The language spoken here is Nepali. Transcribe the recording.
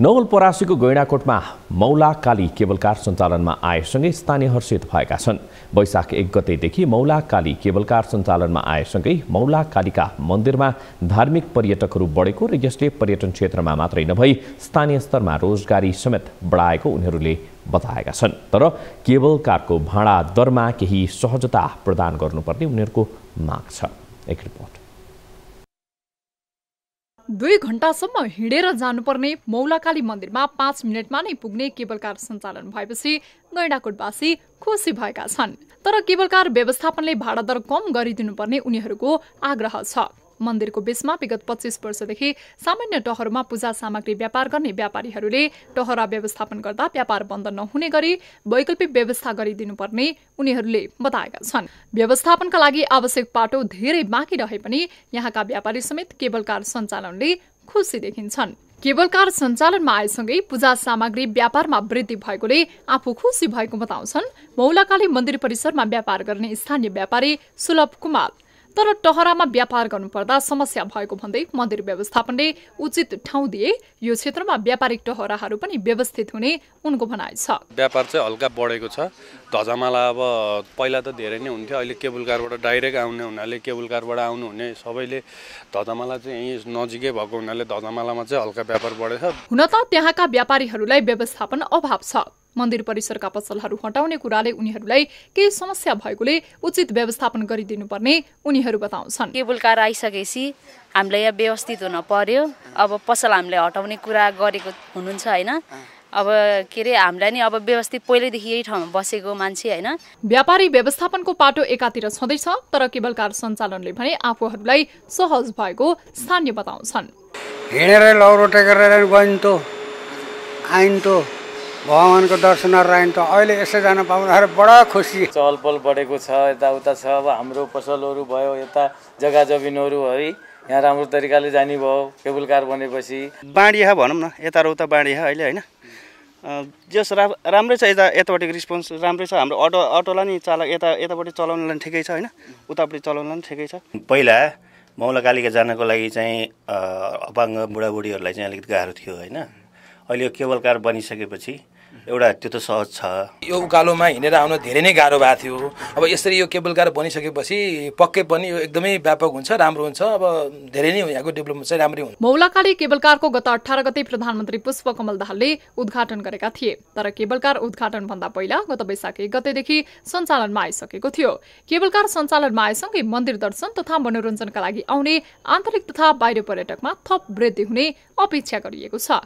नवलपरासीको गैँडाकोटमा मौला काली केबलकार सञ्चालनमा आएसँगै स्थानीय हर्षित भएका छन् वैशाख एक गतेदेखि मौला काली केबलकार सञ्चालनमा आएसँगै मौला कालीका मन्दिरमा धार्मिक पर्यटकहरू बढेको र यसले पर्यटन क्षेत्रमा मात्रै नभई स्थानीय स्तरमा रोजगारी समेत बढाएको उनीहरूले बताएका छन् तर केबलकारको भाँडा दरमा केही सहजता प्रदान गर्नुपर्ने उनीहरूको माग छ एक रिपोर्ट दुई घण्टासम्म हिँडेर जानुपर्ने मौलाकाली मन्दिरमा पाँच मिनटमा नै पुग्ने केबल कार सञ्चालन भएपछि गैँडाकोटवासी खुसी भएका छन् तर केबल कार व्यवस्थापनले भाडा दर कम गरिदिनुपर्ने उनीहरूको आग्रह छ मन्दिरको बीचमा विगत पच्चिस वर्षदेखि सामान्य टहरमा पूजा सामग्री व्यापार गर्ने व्यापारीहरूले टहरा व्यवस्थापन गर्दा व्यापार बन्द नहुने गरी वैकल्पिक व्यवस्था गरिदिनुपर्ने उनीहरूले बताएका छन् व्यवस्थापनका लागि आवश्यक पाटो धेरै बाँकी रहे पनि यहाँका व्यापारी समेत केबल कार सञ्चालनले खुसी देखिन्छन् केबल कार सञ्चालनमा आएसँगै पूजा सामग्री व्यापारमा वृद्धि भएकोले आफू खुसी भएको बताउँछन् मौलाकाली मन्दिर परिसरमा व्यापार गर्ने स्थानीय व्यापारी सुलभ कुमार तर टहरामा व्यापार गर्नुपर्दा समस्या भएको भन्दै मन्दिर व्यवस्थापनले उचित ठाउँ दिए यो क्षेत्रमा व्यापारिक टहराहरू पनि व्यवस्थित हुने उनको भनाइ छ व्यापार चाहिँ हल्का बढेको छ धजामाला अब पहिला त धेरै नै हुन्थ्यो अहिले केबुल कारबाट डाइरेक्ट आउने हुनाले केबुल कारबाट आउनुहुने सबैले धजामाला चाहिँ यहीँ नजिकै भएको हुनाले धजामालामा चाहिँ हल्का व्यापार बढेछ हुन त त्यहाँका व्यापारीहरूलाई व्यवस्थापन अभाव छ मन्दिर परिसरका पसलहरू हटाउने कुराले उनीहरूलाई केही समस्या भएकोले उचित व्यवस्थापन गरिदिनुपर्ने उनीहरू बताउँछन् केबुल कार आइसकेपछि हामीलाई यहाँ व्यवस्थित हुन पर्यो अब पसल हामीले हटाउने कुरा गरेको हुनुहुन्छ होइन अब के अरे हामीलाई नि अब व्यवस्थित पहिल्यैदेखि यही ठाउँमा बसेको मान्छे होइन व्यापारी व्यवस्थापनको पाटो एकातिर छँदैछ तर केवल कार सञ्चालनले भने आफूहरूलाई सहज भएको स्थानीय बताउँछन् हिँडेर लौरोटे गरेर गइन्थ्यो त भगवान्को दर्शनारायण त अहिले यसो जान पाउँदाखेरि बडा खुसी चलपल बढेको छ यताउता छ अब हाम्रो पसलहरू भयो यता जग्गा जमिनहरू है यहाँ राम्रो तरिकाले जाने भयो केबुलकार बनेपछि बाँडिया भनौँ न यता र उता बाँडिया अहिले होइन जस रा राम्रै छ यता यतापट्टिको रिस्पोन्स राम्रै छ हाम्रो अटो अटोलाई नि चालक यता यतापट्टि चलाउनलाई पनि ठिकै छ होइन उतापट्टि चलाउनलाई पनि ठिकै छ पहिला मौला कालिका जानको लागि चाहिँ अपाङ्ग बुढाबुढीहरूलाई चाहिँ अलिकति गाह्रो थियो होइन अहिले यो केवलकार बनिसकेपछि एउटा त्यो त सहज छ यो उकालोमा हिँडेर आउन धेरै नै गाह्रो भएको थियो अब यसरी यो केबल कार बनिसकेपछि पक्कै पनि यो एकदमै व्यापक हुन्छ राम्रो हुन्छ अब धेरै नै यहाँको डेभलपमेन्ट चाहिँ राम्रै हुन्छ मौलाकाली केबल कारको गत अठार गते प्रधानमन्त्री पुष्प कमल दाहालले उद्घाटन गरेका थिए तर केबल कार उद्घाटन भन्दा पहिला गत वैशाख एक गतेदेखि सञ्चालनमा आइसकेको थियो केबल कार सञ्चालनमा आएसँगै मन्दिर दर्शन तथा मनोरञ्जनका लागि आउने आन्तरिक तथा बाहिर पर्यटकमा थप वृद्धि हुने अपेक्षा गरिएको छ